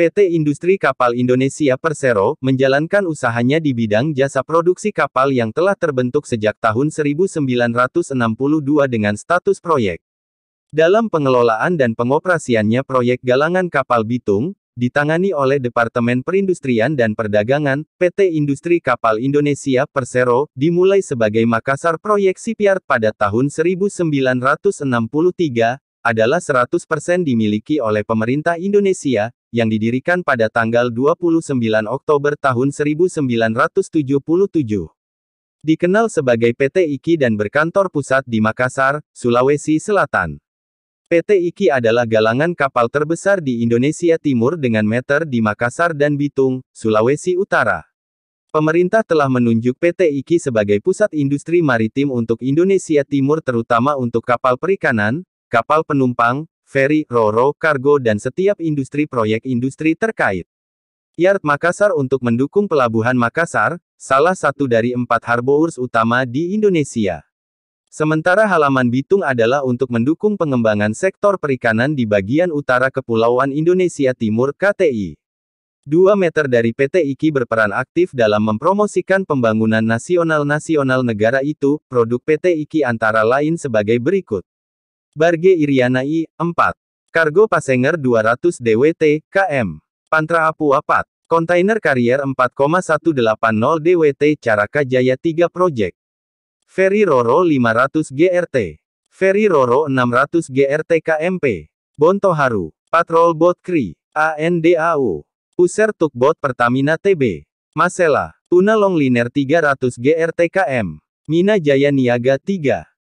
PT Industri Kapal Indonesia Persero, menjalankan usahanya di bidang jasa produksi kapal yang telah terbentuk sejak tahun 1962 dengan status proyek. Dalam pengelolaan dan pengoperasiannya proyek galangan kapal Bitung, ditangani oleh Departemen Perindustrian dan Perdagangan, PT Industri Kapal Indonesia Persero, dimulai sebagai Makassar Proyek Shipyard pada tahun 1963, adalah 100% dimiliki oleh pemerintah Indonesia, yang didirikan pada tanggal 29 Oktober tahun 1977. Dikenal sebagai PT IKI dan berkantor pusat di Makassar, Sulawesi Selatan. PT IKI adalah galangan kapal terbesar di Indonesia Timur dengan meter di Makassar dan Bitung, Sulawesi Utara. Pemerintah telah menunjuk PT IKI sebagai pusat industri maritim untuk Indonesia Timur terutama untuk kapal perikanan, kapal penumpang, feri, roro, kargo dan setiap industri proyek industri terkait. Yard Makassar untuk mendukung pelabuhan Makassar, salah satu dari empat harbours utama di Indonesia. Sementara halaman Bitung adalah untuk mendukung pengembangan sektor perikanan di bagian utara Kepulauan Indonesia Timur KTI. Dua meter dari PT IKI berperan aktif dalam mempromosikan pembangunan nasional-nasional negara itu, produk PT IKI antara lain sebagai berikut. Barge Iriana I, 4. Kargo Pasenger 200 DWT, KM. Pantra Apu 4. Kontainer karier 4,180 DWT Caraka Jaya 3 Project. Ferry Roro 500 GRT. Ferry Roro 600 GRT KMP. Bonto Haru. Patrol Boat Kri. ANDAU. User Tukbot Pertamina TB. Masela. Tuna Longliner 300 GRT KM. Mina Jaya Niaga 3.